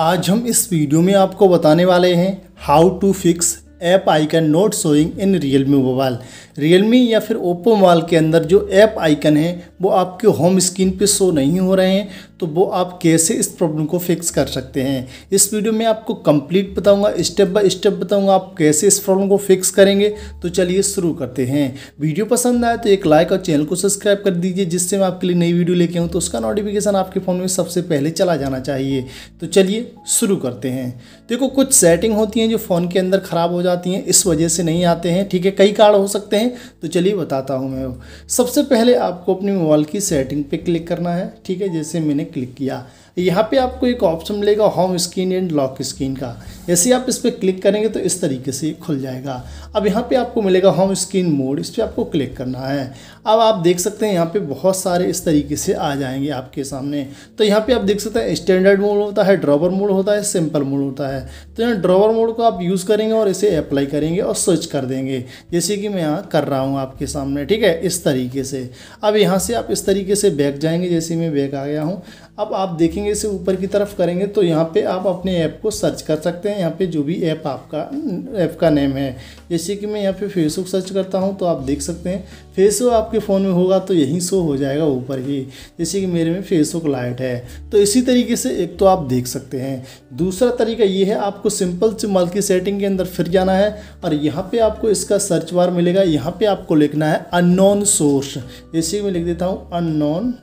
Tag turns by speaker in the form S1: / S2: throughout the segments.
S1: आज हम इस वीडियो में आपको बताने वाले हैं how to fix app icon not showing in Realme mobile Realme या फिर ओप्पो मोबाइल के अंदर जो ऐप आइकन है वो आपके होम स्क्रीन पे शो नहीं हो रहे हैं तो वो आप कैसे इस प्रॉब्लम को फिक्स कर सकते हैं इस वीडियो में आपको कंप्लीट बताऊंगा स्टेप बाय स्टेप बताऊंगा आप कैसे इस प्रॉब्लम को फिक्स करेंगे तो चलिए शुरू करते हैं वीडियो पसंद आए तो एक लाइक और चैनल को सब्सक्राइब कर दीजिए जिससे मैं आपके लिए नई वीडियो लेके आऊँ तो उसका नोटिफिकेशन आपके फ़ोन में सबसे पहले चला जाना चाहिए तो चलिए शुरू करते हैं देखो कुछ सेटिंग होती हैं जो फ़ोन के अंदर ख़राब हो जाती जाती हैं इस वजह से नहीं आते हैं ठीक है कई कार्ड हो सकते हैं तो चलिए बताता हूँ मैं सबसे पहले आपको अपनी मोबाइल की सेटिंग पे क्लिक करना है ठीक है जैसे मैंने क्लिक किया यहाँ पे आपको एक ऑप्शन मिलेगा home screen and lock screen का जैसे आप इस पर क्लिक करेंगे तो इस तरीके से खुल जाएगा अब यहाँ पे आपको मिलेगा होम स्क्रीन मोड इस पर आपको क्लिक करना है अब आप देख सकते हैं यहाँ पे बहुत सारे इस तरीके से आ जाएंगे आपके सामने तो यहाँ पे आप देख सकते हैं स्टैंडर्ड मोड होता है ड्रॉवर मोड होता है सिंपल मोड होता है तो यहाँ ड्रॉवर मोड को आप यूज़ करेंगे और इसे अप्लाई करेंगे और स्विच कर देंगे जैसे कि मैं यहाँ कर रहा हूँ आपके सामने ठीक है इस तरीके से अब यहाँ से आप इस तरीके से बैक जाएंगे जैसे मैं बैक आ गया हूँ अब आप देखेंगे देखेंगे इसे ऊपर की तरफ करेंगे तो यहाँ पे आप अपने ऐप को सर्च कर सकते हैं यहाँ पे जो भी ऐप आपका ऐप का नेम है जैसे कि मैं यहाँ पे फेसबुक सर्च करता हूँ तो आप देख सकते हैं फेसबुक आपके फ़ोन में होगा तो यहीं शो हो जाएगा ऊपर ही जैसे कि मेरे में फेसबुक लाइट है तो इसी तरीके से एक तो आप देख सकते हैं दूसरा तरीका ये है आपको सिंपल से मल्टी सेटिंग के अंदर फिर जाना है और यहाँ पर आपको इसका सर्च बार मिलेगा यहाँ पर आपको लिखना है अननोन सोर्स जैसे कि मैं लिख देता हूँ अननोन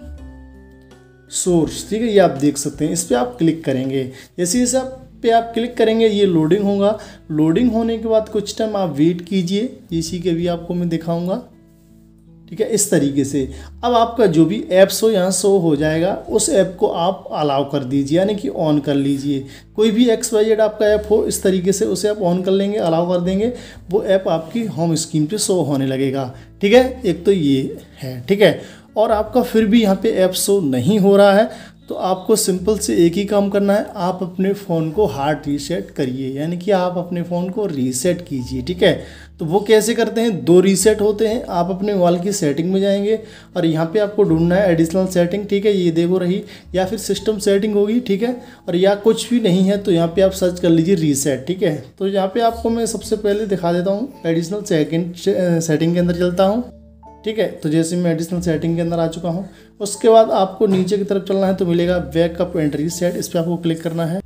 S1: सोर्स ठीक है ये आप देख सकते हैं इस पर आप क्लिक करेंगे जैसे जैसे आप पे आप क्लिक करेंगे ये लोडिंग होगा लोडिंग होने के बाद कुछ टाइम आप वेट कीजिए इसी के भी आपको मैं दिखाऊंगा ठीक है इस तरीके से अब आपका जो भी ऐप्स हो यहाँ शो हो जाएगा उस ऐप को आप अलाउ कर दीजिए यानी कि ऑन कर लीजिए कोई भी एक्स वाई जेड आपका ऐप हो इस तरीके से उसे आप ऑन कर लेंगे अलाउ कर देंगे वो ऐप आपकी होम स्क्रीन पे शो होने लगेगा ठीक है एक तो ये है ठीक है और आपका फिर भी यहाँ पे ऐप शो नहीं हो रहा है तो आपको सिंपल से एक ही काम करना है आप अपने फ़ोन को हार्ड रीसेट करिए यानी कि आप अपने फ़ोन को रीसेट कीजिए ठीक है तो वो कैसे करते हैं दो रीसेट होते हैं आप अपने मोबाइल की सेटिंग में जाएंगे और यहाँ पे आपको ढूंढना है एडिशनल सेटिंग ठीक है ये देखो रही या फिर सिस्टम सेटिंग होगी ठीक है और या कुछ भी नहीं है तो यहाँ पर आप सर्च कर लीजिए रीसेट ठीक है तो यहाँ पर आपको मैं सबसे पहले दिखा देता हूँ एडिशनल सेकेंड सेटिंग के अंदर चलता हूँ ठीक है तो जैसे मैं एडिशनल सेटिंग के अंदर आ चुका हूँ उसके बाद आपको नीचे की तरफ चलना है तो मिलेगा बैकअप एंट्री सेट इस पर आपको क्लिक करना है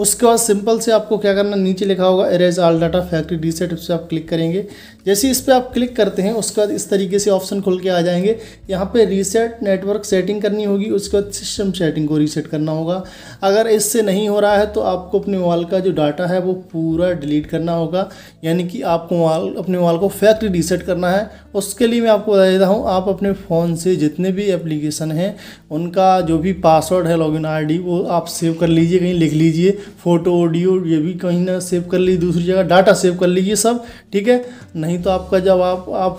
S1: उसके बाद सिंपल से आपको क्या करना नीचे लिखा होगा erase all data factory reset इस पर आप क्लिक करेंगे जैसे इस पर आप क्लिक करते हैं उसके बाद इस तरीके से ऑप्शन खुल के आ जाएंगे यहाँ पे रीसेट नेटवर्क सेटिंग करनी होगी उसके बाद सिस्टम सेटिंग को रीसेट करना होगा अगर इससे नहीं हो रहा है तो आपको अपने मोबाइल का जो डाटा है वो पूरा डिलीट करना होगा यानी कि आपको मोबाइल अपने मोबाइल को फैक्ट्री रीसेट करना है उसके लिए मैं आपको बता देता हूँ आप अपने फ़ोन से जितने भी एप्लीकेशन हैं उनका जो भी पासवर्ड है लॉगिन आईडी वो आप सेव कर लीजिए कहीं लिख लीजिए फ़ोटो ऑडियो ये भी कहीं ना सेव कर ली दूसरी जगह डाटा सेव कर लीजिए सब ठीक है नहीं तो आपका जब आप आप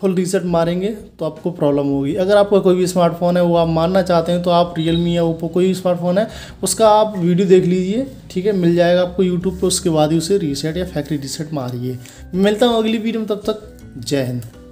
S1: फुल रीसेट मारेंगे तो आपको प्रॉब्लम होगी अगर आपका कोई भी स्मार्टफोन है वो आप मारना चाहते हैं तो आप रियलमी या ओप्पो कोई भी स्मार्टफोन है उसका आप वीडियो देख लीजिए ठीक है मिल जाएगा आपको यूट्यूब पर उसके बाद ही उसे रीसेट या फैक्ट्री रीसेट मारिए मिलता हूँ अगली वीडियो में तब तक जय हिंद